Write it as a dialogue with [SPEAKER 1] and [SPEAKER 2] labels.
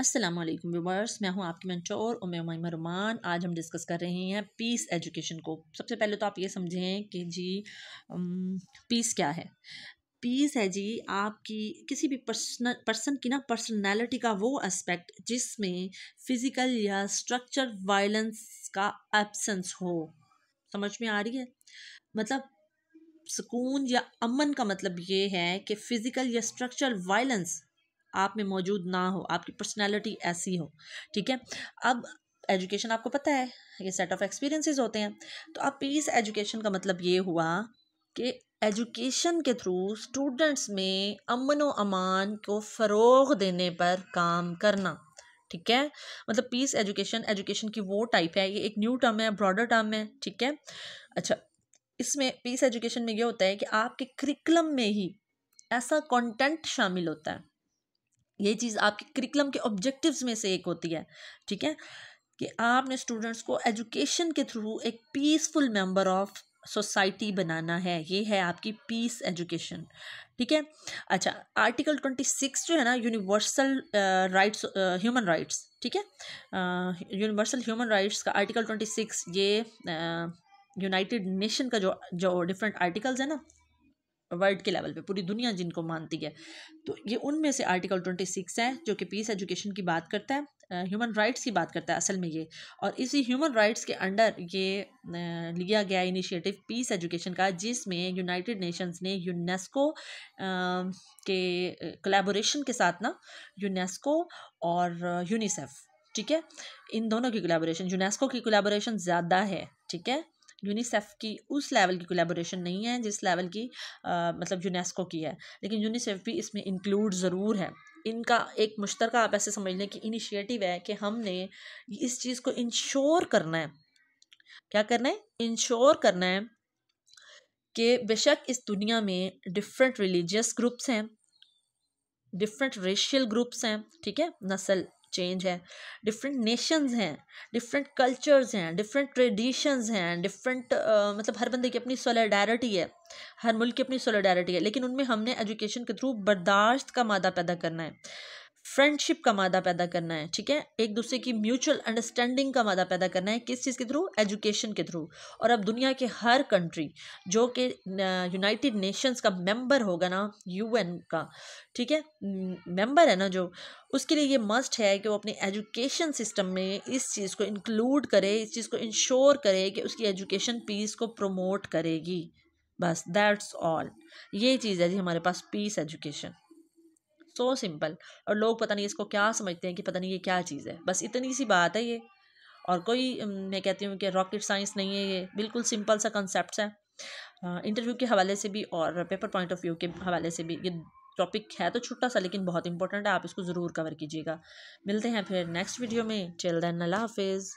[SPEAKER 1] Aslam viewers मैं हूं आपकी मेंटोर उमे उमा रुमान आज हम डिस्कस कर रहे हैं पीस एजुकेशन को सबसे पहले तो आप ये समझें कि जी पीस क्या है पीस है जी आपकी किसी भी पर्सनल पर्सन की ना पर्सनैलिटी का वो एस्पेक्ट जिसमें फिज़िकल या स्ट्रक्चर वायलेंस का एब्सेंस हो समझ में आ रही है मतलब सुकून या अमन का मतलब ये है कि फ़िज़िकल या स्ट्रक्चर वायलेंस आप में मौजूद ना हो आपकी पर्सनैलिटी ऐसी हो ठीक है अब एजुकेशन आपको पता है ये सेट ऑफ एक्सपीरियंसेस होते हैं तो अब पीस एजुकेशन का मतलब ये हुआ कि एजुकेशन के थ्रू स्टूडेंट्स में अमन व अमान को फ़रोग देने पर काम करना ठीक है मतलब पीस एजुकेशन एजुकेशन की वो टाइप है ये एक न्यू टर्म है ब्रॉडर टर्म है ठीक है अच्छा इसमें पीस एजुकेशन में ये होता है कि आपके करिकुलम में ही ऐसा कंटेंट शामिल होता है ये चीज़ आपकी करिकुलम के ऑब्जेक्टिव्स में से एक होती है ठीक है कि आपने स्टूडेंट्स को एजुकेशन के थ्रू एक पीसफुल मेंबर ऑफ सोसाइटी बनाना है ये है आपकी पीस एजुकेशन ठीक है अच्छा आर्टिकल ट्वेंटी सिक्स जो है ना यूनिवर्सल राइट्स ह्यूमन राइट्स ठीक है यूनिवर्सल ह्यूमन राइट्स का आर्टिकल ट्वेंटी सिक्स ये यूनाइटेड नेशन का जो जो डिफरेंट आर्टिकल्स है ना वर्ल्ड के लेवल पे पूरी दुनिया जिनको मानती है तो ये उनमें से आर्टिकल ट्वेंटी सिक्स है जो कि पीस एजुकेशन की बात करता है ह्यूमन राइट्स की बात करता है असल में ये और इसी ह्यूमन राइट्स के अंडर ये लिया गया इनिशिएटिव पीस एजुकेशन का जिसमें यूनाइटेड नेशंस ने यूनेस्को के कोलेबोरेशन के साथ ना यूनेस्को और यूनिसेफ ठीक है इन दोनों की कोलेबोरेशन यूनेस्को की कोलेबोरेशन ज़्यादा है ठीक है यूनिसेफ की उस लेवल की कोलेबोरेशन नहीं है जिस लेवल की आ, मतलब यूनेस्को की है लेकिन यूनिसेफ भी इसमें इंक्लूड ज़रूर है इनका एक मुश्तर आप ऐसे समझ लें कि इनिशिएटिव है कि हमने इस चीज़ को इंश्योर करना है क्या करना है इंश्योर करना है कि बेशक इस दुनिया में डिफरेंट रिलीजियस ग्रुप्स हैं डिफरेंट रेशियल ग्रुप्स हैं ठीक है नस्ल चेंज है डिफरेंट नेशंस हैं डिफरेंट कल्चर्स हैं डिफरेंट ट्रेडिशंस हैं डिफरेंट मतलब हर बंदे की अपनी सोलिडारिटी है हर मुल्क की अपनी सोलिडारिटी है लेकिन उनमें हमने एजुकेशन के थ्रू बर्दाश्त का मादा पैदा करना है फ्रेंडशिप का मादा पैदा करना है ठीक है एक दूसरे की म्यूचुअल अंडरस्टैंडिंग का मादा पैदा करना है किस चीज़ के थ्रू एजुकेशन के थ्रू और अब दुनिया के हर कंट्री जो कि यूनाइटेड नेशंस का मेंबर होगा ना यूएन का ठीक है मेंबर है ना जो उसके लिए ये मस्ट है कि वो अपने एजुकेशन सिस्टम में इस चीज़ को इंक्लूड करे इस चीज़ को इंश्योर करे कि उसकी एजुकेशन पीस को प्रमोट करेगी बस दैट्स ऑल ये चीज़ है जी हमारे पास पीस एजुकेशन सो तो सिंपल और लोग पता नहीं इसको क्या समझते हैं कि पता नहीं ये क्या चीज़ है बस इतनी सी बात है ये और कोई मैं कहती हूँ कि रॉकेट साइंस नहीं है ये बिल्कुल सिंपल सा कंसेप्ट है इंटरव्यू के हवाले से भी और पेपर पॉइंट ऑफ व्यू के हवाले से भी ये टॉपिक है तो छोटा सा लेकिन बहुत इंपॉर्टेंट है आप इसको ज़रूर कवर कीजिएगा मिलते हैं फिर नेक्स्ट वीडियो में चिल दैन अल्लाह हाफिज़